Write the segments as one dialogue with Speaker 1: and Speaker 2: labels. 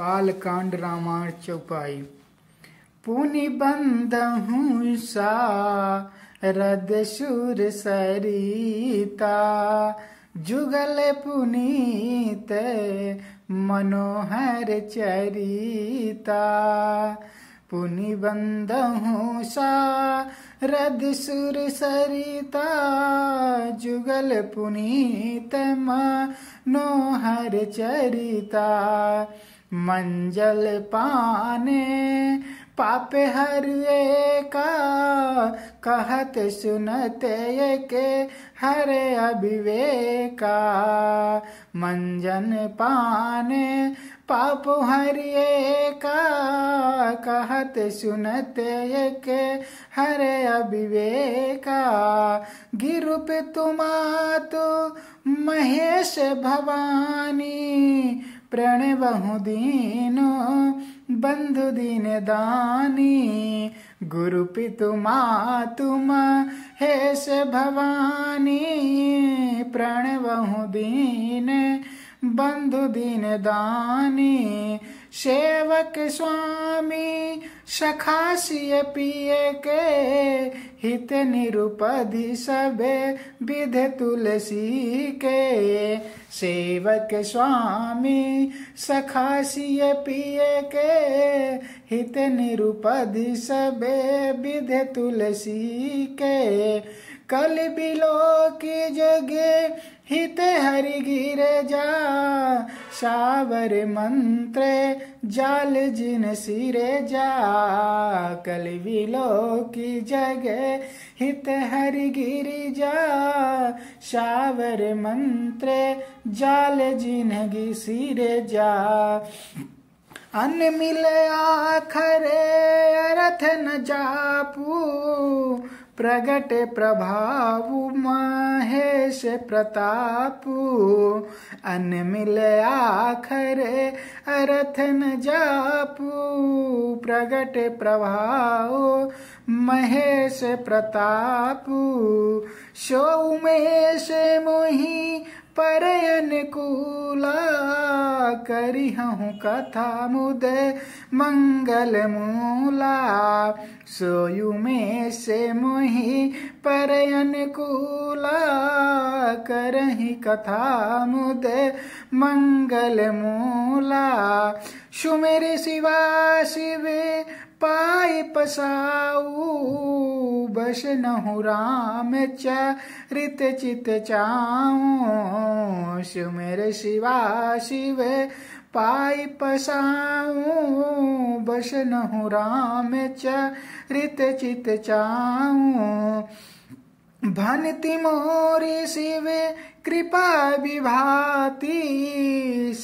Speaker 1: बालकांड रामायण चौपाई पुनि बंद रद सुर सरिता जुगल पुनीत मनोहर चरिता पुनि बंद रद सुर सरिता जुगल पुनीत मनोहर चरिता मंजल पाने पाप हर एका कहत सुनते के हर अभिवेका मंजन पाने पाप हर एका कहत सुनते के हर अभिवेका गिरुप तुम तो महेश भवानी प्रणबहु दीनो बंधु दीन दानी गुरु पितु मातुम हेश भवानी प्रणबहु दीन बंधु दीन दानी सेवक स्वामी सखासिय पिय के हित निरुपधि सबे विध तुलसी के सेवक स्वामी सखासिय पिय के हित निरुपधि सबे विध तुलसी के कल बिलो की जगे हित हरि गिर जा सावर मंत्र जाल जिन सिरे जा कल बिलो की जगह हित हरि गिर जा सावर मंत्र जाल जिन सिरे जा अन मिल आखरे अरथ न जापू प्रगट प्रभाव महेश प्रताप अन मिल आखर अरथन जापू प्रगट प्रभाव महेश प्रताप शो उमेश पर अनुकूला हूँ कथा मुद मंगल मूला सोयु में से मोहि पर अनुकूला करही कथा मुद मंगल मूला सुमेर शिवा शिव पाए पसाऊ बस नहु राम चरित चित चाऊ मेरे शिवा शिव पाई पसाऊ बस नहु राम चरित चित चाऊ भनति मोरी शिव कृपा विभाती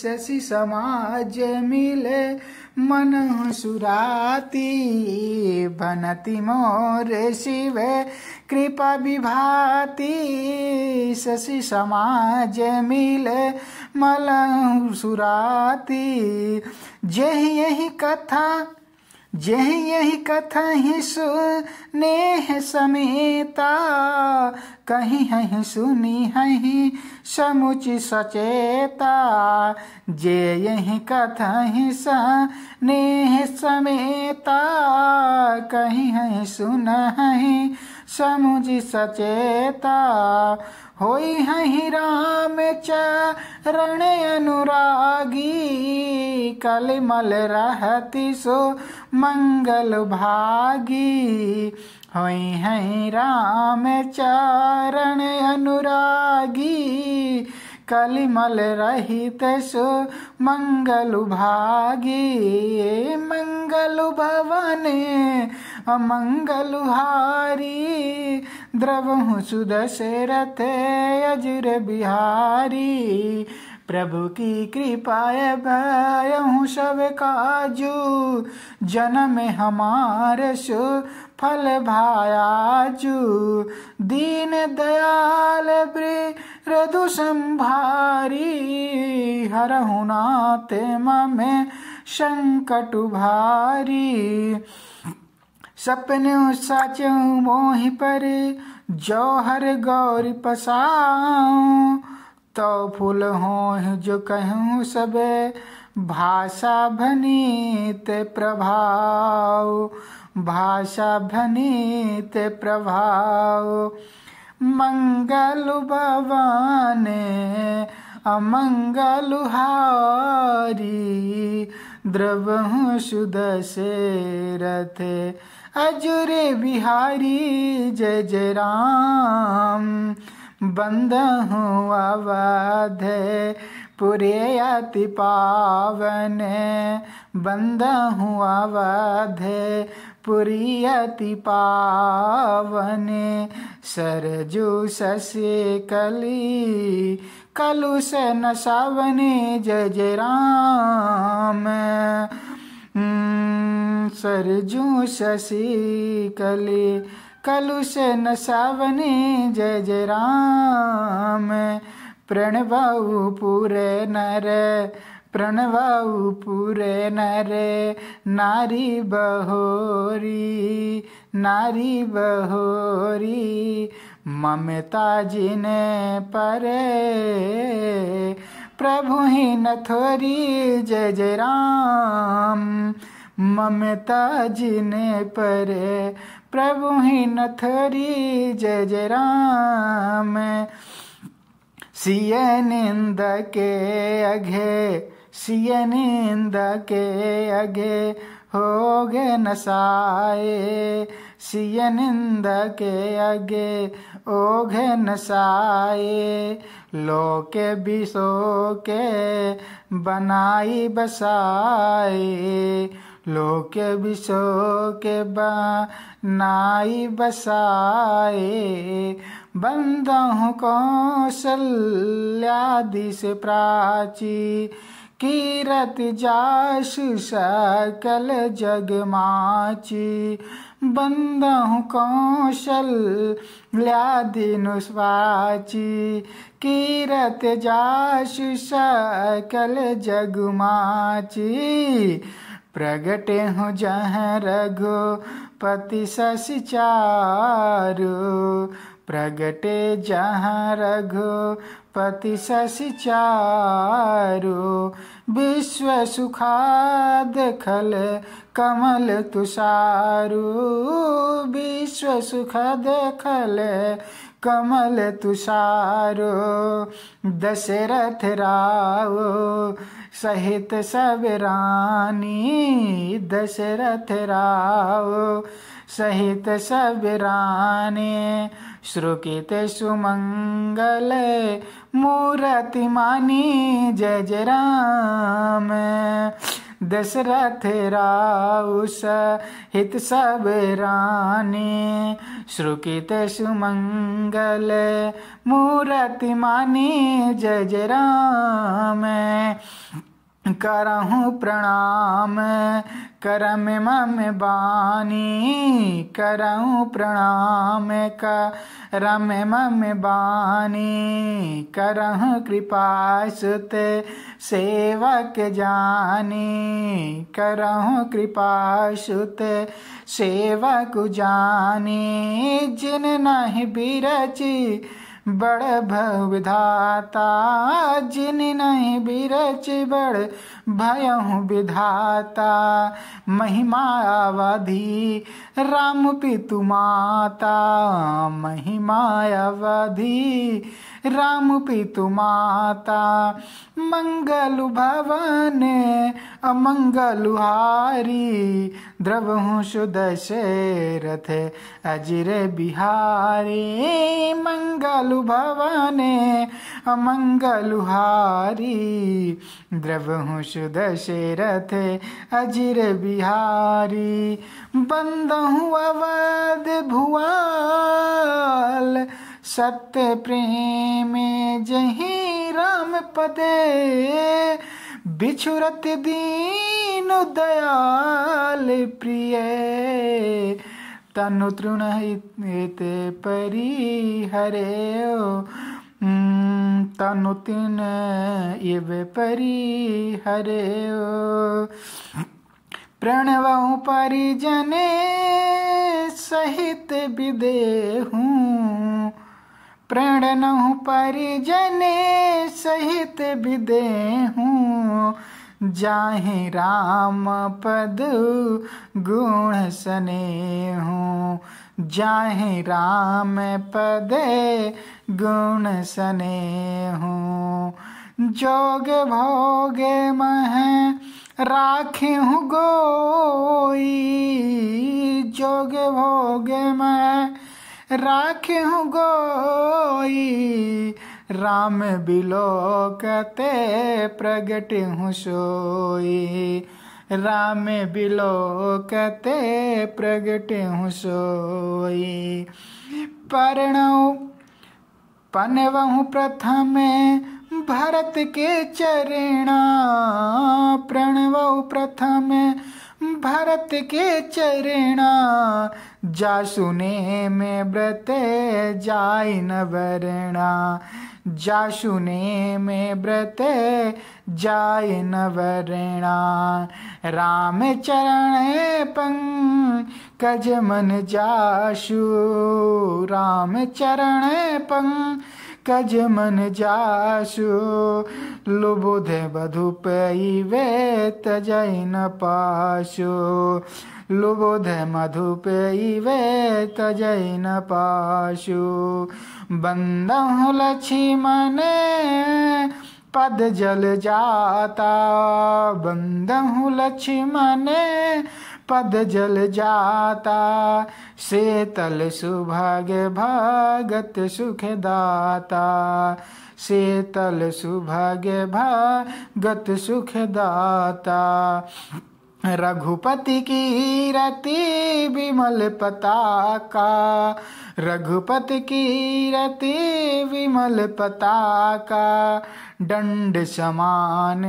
Speaker 1: शशि समाज मिले मन सुराती भनति मोर शिव कृपा विभाति शशि समाज मिल मलहु सुराती जही यही कथा जह यही कथा ही सुने है समेता कहीं हहीं सुनी हहीं समुची सचेता जे यही कथा ही सने है समेता कहीं हहीं सुना हहीं समुची सचेता होई हही राम चरण अनुरागी कलिमल रहती सो मंगल भागी होई हही राम चरण अनुरागी कलिमल रहित मंगल भागी मंगल भवन अमंगल हारी द्रवहु सुदशरथ अजर बिहारी प्रभु की कृपाए भयहूँ सब काजू जन्म हमार सु फल भायाजू दीन दयाल वृदु संभारी हरहु ते मे संकट भारी सपने साचू मोहि पर जौहर गौरी पसाऊ तो फूल हो जो कहूँ सब भाषा भनीत प्रभाव भाषा भनीत प्रभाव मंगल भवान अमंगल द्रवहु द्रव से रथे अजुरे बिहारी जय जय राम बंद हुआ आवाद पूरे अति पावन बंद हुआ आवाद है पूरी अति पावन सरजू ससे कली कलुष न जय जज राम सरजू ससी कली कलुष सावनी जय जय राम प्रणवाऊ पूरे नर प्रणवाऊ पूरे नर नारी बहोरी नारी बहोरी ममता जिने परे प्रभु ही न थोरी जय जय राम ममता जिने परे प्रभुहीन थरी जय जय राम सिय निंद के अघे सिय निंद के अघे हो गे नसाए सिय निंद के अगे ओ घे नसाए लोके बिसो के बनाई बसाए लोके विशो के बनाई बसाए बंद कौशल्यादि से प्राची कीरत जाश सकल जग माची बंद कौशल स्वाची कीरत जाश सकल जग माची प्रगटे हो रघु पति शशि चारु प्रगटे जहाँ पति शशि चारु विश्व सुखाद खल कमल तुषारु विश्व सुख देखल कमल तुषारो दशरथ राव सहित सब रानी दशरथ राव सहित सब रानी श्रुकित सुमंगल मूर्ति मानी जय जय राम दशरथ राउस हित सब रानी श्रुकित सुमंगल मूरति मानी जज राम करहूँ प्रणाम करम मम बानी करहूँ प्रणाम करम मम बानी करहूँ कृपा सुत सेवक जानी करहूँ कृपा सुत सेवक जानी जिन नहीं बिरची बड़ भविधाता विधाता जिन नहीं बिरच बड़ भयहु विधाता महिमा अवधि राम पितु माता महिमा अवधि राम पितु माता मंगल भवन अमंगल द्रव द्रवहु सुदशरथ अजिर बिहारी मंगल भवन अमंगल अमंगलुहारी द्रवहु सुदशरथ अजर बिहारी बंद हूँ अवध भुआल सत्य प्रेम जही राम पदे बिछुरत दीन दयाल प्रिय तनु तृण ते परी हरे तनु तृण इव परी हरे प्रणव परिजने सहित विदेहू हूँ परिजने सहित विदे हूँ जाहे राम पद गुण सने हूँ जाहे राम पद गुण सने हूँ जोग भोग मह राख हूँ गोई जोग भोग मह राखे हूँ गोई राम बिलोकते कते प्रगट हूँ सोई राम बिलोकते कते प्रगट हूँ सोई परणव वहु प्रथम भरत के चरणा प्रणवहु प्रथम भरत के चरणा जा सुने में व्रत जाय न जा सुने में व्रत जाय न वरणा राम चरण पंग कज मन जाशु राम चरण पं कज मन जाशु लुबुधे बधु पई वे तजई न पाशु लुबुधे मधु पेई वे तजई न पाशु लक्ष्मी मने पद जल जाता बंद हूँ लक्ष्मण पद जल जाता शीतल सुभग भगत सुखदाता शीतल सुभग भगत सुखदाता रघुपति की रति विमल पताका रघुपति की रति विमल पताका दंड समान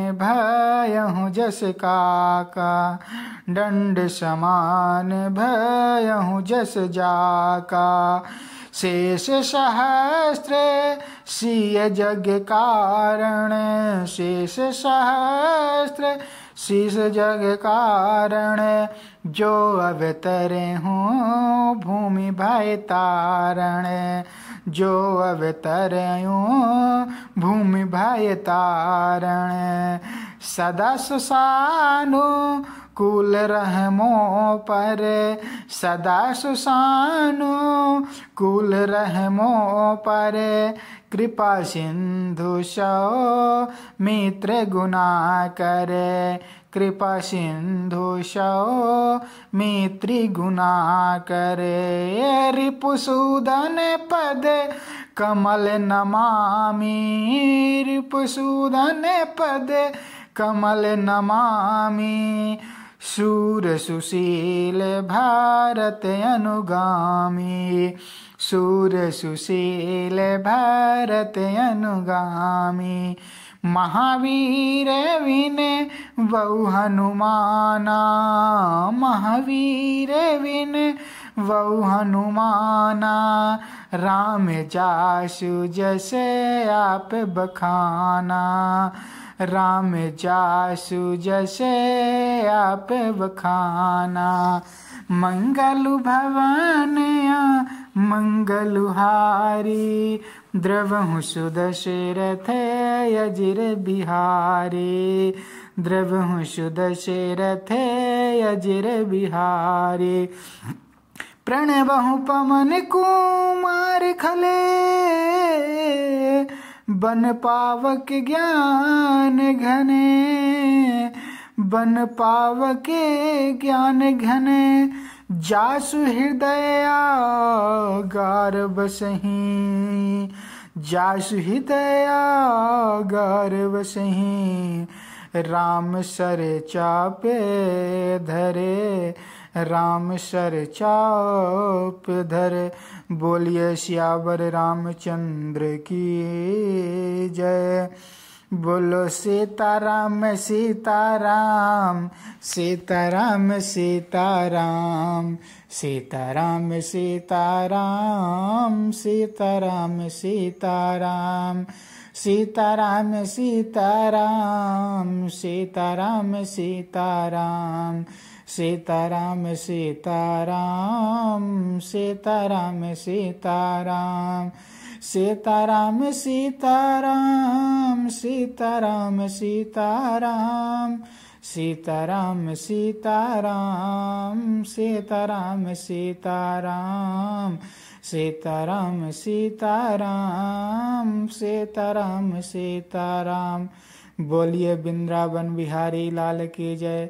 Speaker 1: हूँ जस काका दंड समान हूँ जस जाका शेष सहस्त्र सिय जग कारण शेष सहस्त्र शीस जग कारण जो अवतरे हूँ भूमि भय तारण जो अवतरे हूँ भूमि भय तारण सदा सुसानु कुल रहमो पर सदा सुसानो कुल रहमो पर कृपा सिंधु सो मित्र गुना करे कृपा सिंधु सो मित्र गुना करे रिपुसूदन पद कमल नमामि रिपुसूदन पद कमल नमामि सुशील भारत अनुगामी सूर सुशील भारत अनुगामी महावीर विन बहु हनुमाना महावीर विन बहु हनुमाना राम जासु जसे आप बखाना राम जासु जसे आप बखाना मंगलु भवानया हारी द्रव सुदशरथ यजर बिहारी द्रव सुदशरथ यजिर बिहारी प्रणबहु पमन कुमार खले बन पावक ज्ञान घने बन पावक ज्ञान घने जासु हृदय गार सही जासु हृदय गार सही राम सरे चापे धरे राम सर चाप धर बोलिए श्यावर रामचंद्र की जय बोलो सीताराम सीताराम सीताराम सीताराम सीताराम सीताराम सीताराम सीताराम सीताराम सीताराम सीताराम सीताराम सीताराम सीताराम सीताराम सीताराम सीताराम सीताराम सीताराम सीताराम सीताराम सीताराम सीताराम सीताराम सीताराम सीताराम सीताराम सीताराम बोलिए वृंदावन बिहारी लाल की जय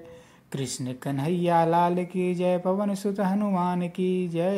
Speaker 1: कृष्ण कन्हैया लाल की जय पवन सुत हनुमान की जय